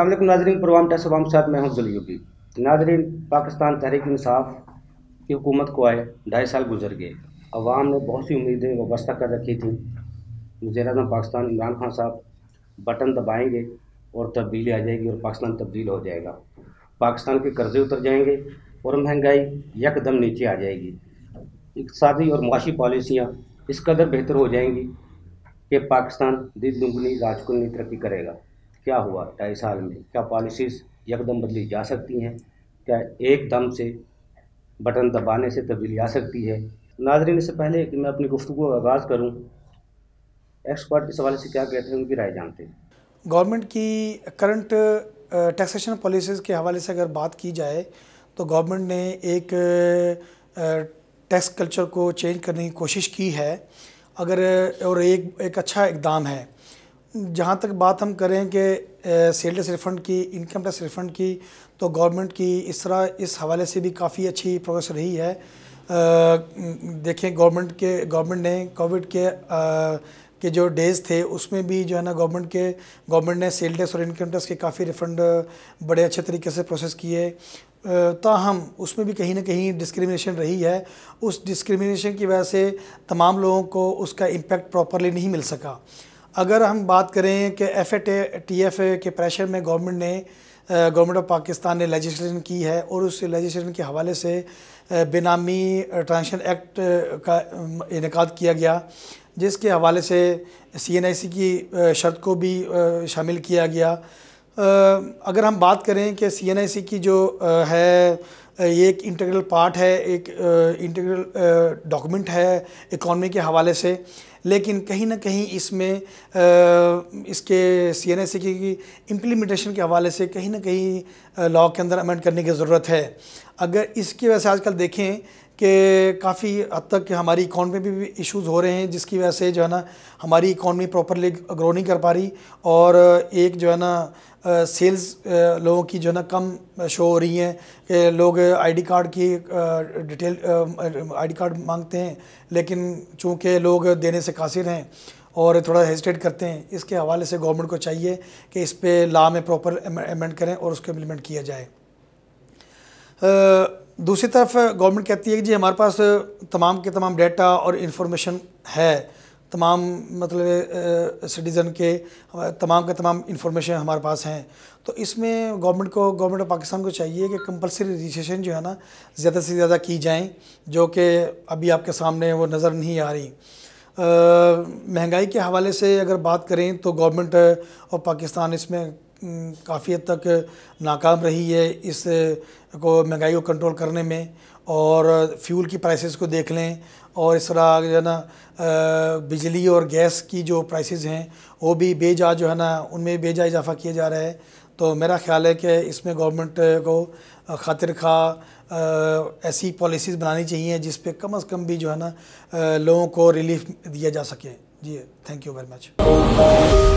असलम नाजरीन प्रोग्राम के साथ मैं हूं यूबी नाजरीन पाकिस्तान तहरीक इंसाफ की हुकूमत को आए ढाई साल गुजर गए अवाम ने बहुत सी उम्मीदें वस्ता कर रखी थी वजीर अजम पाकिस्तान इमरान खान साहब बटन दबाएंगे और तब्दीली आ जाएगी और पाकिस्तान तब्दील हो जाएगा पाकिस्तान के कर्जे उतर जाएंगे और महंगाई यकदम नीचे आ जाएगी इकतदी और मुआशी पॉलिसियाँ इस कदर बेहतर हो जाएंगी कि पाकिस्तान दिन दुगनी राजकुनी तरक्की करेगा क्या हुआ ढाई साल में क्या पॉलिसीज़ एकदम बदली जा सकती हैं क्या एकदम से बटन दबाने से तब्दीली आ सकती है नाजरीन इससे पहले कि मैं अपनी गुफ्तु का आगाज़ करूँ एक्सपर्ट इस हवाले से क्या कहते हैं उनकी राय जानते हैं गवर्नमेंट की करंट टैक्सेशन पॉलिसीज़ के हवाले से अगर बात की जाए तो गवर्नमेंट ने एक टैक्स कल्चर को चेंज करने की कोशिश की है अगर और एक एक अच्छा इकदाम है जहाँ तक बात हम करें कि सेल टैक्स रिफंड की इनकम टैक्स रिफंड की तो गवर्नमेंट की इस तरह इस हवाले से भी काफ़ी अच्छी प्रोग्रेस रही है आ, देखें गवर्नमेंट के गवर्नमेंट ने कोविड के आ, के जो डेज़ थे उसमें भी जो है ना गवर्नमेंट के गवर्नमेंट ने सेल टैक्स और इनकम टैक्स के काफ़ी रिफंड बड़े अच्छे तरीके से प्रोसेस किए ताहम उसमें भी कहीं ना कहीं डिस्क्रिमिनेशन रही है उस डिस्क्रिमिनेशन की वजह से तमाम लोगों को उसका इम्पैक्ट प्रॉपरली नहीं मिल सका अगर हम बात करें कि F A T F A के प्रेशर में गवर्नमेंट ने गवर्नमेंट ऑफ पाकिस्तान ने लेजिस्लेशन की है और उस लेजिस्लेशन के हवाले से बेनामी ट्रांजेक्शन एक्ट का इनका किया गया जिसके हवाले से सी एन आई सी की शर्त को भी शामिल किया गया अगर हम बात करें कि सी की जो है ये एक इंटीग्रल पार्ट है एक इंटीग्रल डॉक्यूमेंट है इकॉनमी के हवाले से लेकिन कहीं ना कहीं इसमें इसके सी एन की इम्प्लीमेंटेशन के हवाले से कहीं ना कहीं लॉ के अंदर अमेंड करने की ज़रूरत है अगर इसकी वजह से आजकल देखें कि काफ़ी हद तक हमारी इकॉनमी में भी इश्यूज़ हो रहे हैं जिसकी वजह से जो है ना हमारी इकॉनमी प्रॉपरली ग्रो नहीं कर पा रही और एक जो है ना सेल्स लोगों की जो है ना कम शो हो रही हैं कि लोग आईडी कार्ड की डिटेल आईडी कार्ड मांगते हैं लेकिन चूँकि लोग देने से कासिर हैं और थोड़ा हेजिटेट करते हैं इसके हवाले से गवर्नमेंट को चाहिए कि इस पर ला में प्रॉपर अमेंड करें और उसको इम्प्लीमेंट किया जाए दूसरी तरफ गवर्नमेंट कहती है कि जी हमारे पास तमाम के तमाम डेटा और इन्फॉर्मेशन है तमाम मतलब सिटीज़न के तमाम के तमाम इन्फॉर्मेशन हमारे पास हैं तो इसमें गवर्नमेंट को गवर्नमेंट ऑफ पाकिस्तान को चाहिए कि कंपलसरी रजिस्ट्रेशन जो है ना ज़्यादा से ज़्यादा की जाएँ जो कि अभी आपके सामने वो नज़र नहीं आ रही महंगाई के हवाले से अगर बात करें तो गवर्नमेंट ऑफ पाकिस्तान इसमें हम्म, काफ़ी हद तक नाकाम रही है इस को महंगाई को कंट्रोल करने में और फ्यूल की प्राइसेस को देख लें और इस तरह जो है ना बिजली और गैस की जो प्राइसेस हैं वो भी बेजा जो है ना उनमें बेजा इजाफा किया जा रहा है तो मेरा ख्याल है कि इसमें गवर्नमेंट को खातिर खा ऐसी पॉलिसीज़ बनानी चाहिए जिस पर कम अज़ कम भी जो है ना लोगों को रिलीफ दिया जा सके जी थैंक यू वेरी मच